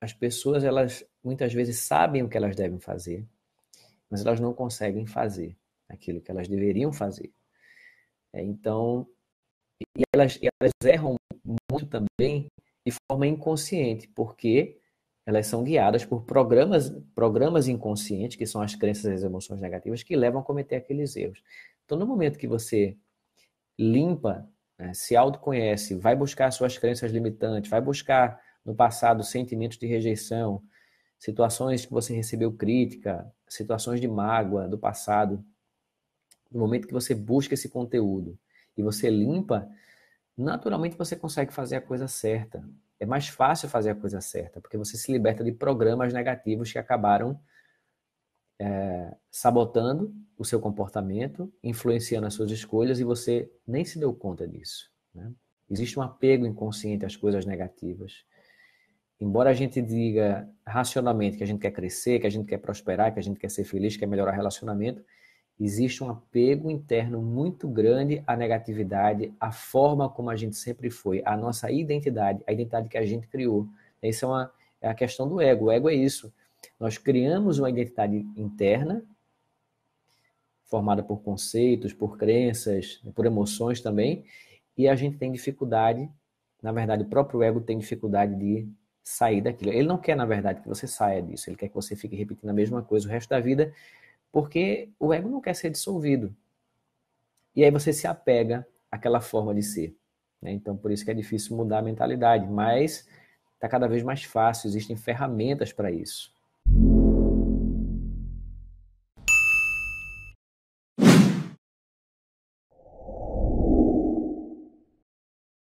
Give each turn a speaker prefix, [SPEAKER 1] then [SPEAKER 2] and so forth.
[SPEAKER 1] as pessoas elas muitas vezes sabem o que elas devem fazer, mas elas não conseguem fazer aquilo que elas deveriam fazer. É, então, e elas, e elas erram muito também de forma inconsciente, porque elas são guiadas por programas, programas inconscientes, que são as crenças e as emoções negativas, que levam a cometer aqueles erros. Então, no momento que você limpa, né, se autoconhece, vai buscar suas crenças limitantes, vai buscar no passado sentimentos de rejeição, situações que você recebeu crítica, situações de mágoa do passado. No momento que você busca esse conteúdo e você limpa, naturalmente você consegue fazer a coisa certa. É mais fácil fazer a coisa certa, porque você se liberta de programas negativos que acabaram é, sabotando o seu comportamento, influenciando as suas escolhas e você nem se deu conta disso. Né? Existe um apego inconsciente às coisas negativas. Embora a gente diga racionalmente que a gente quer crescer, que a gente quer prosperar, que a gente quer ser feliz, quer melhorar relacionamento, existe um apego interno muito grande à negatividade, à forma como a gente sempre foi, à nossa identidade, à identidade que a gente criou. Isso é, uma, é a questão do ego. O ego é isso. Nós criamos uma identidade interna, formada por conceitos, por crenças, por emoções também, e a gente tem dificuldade, na verdade, o próprio ego tem dificuldade de sair daquilo. Ele não quer, na verdade, que você saia disso, ele quer que você fique repetindo a mesma coisa o resto da vida, porque o ego não quer ser dissolvido. E aí você se apega àquela forma de ser. Né? Então, por isso que é difícil mudar a mentalidade, mas está cada vez mais fácil, existem ferramentas para isso.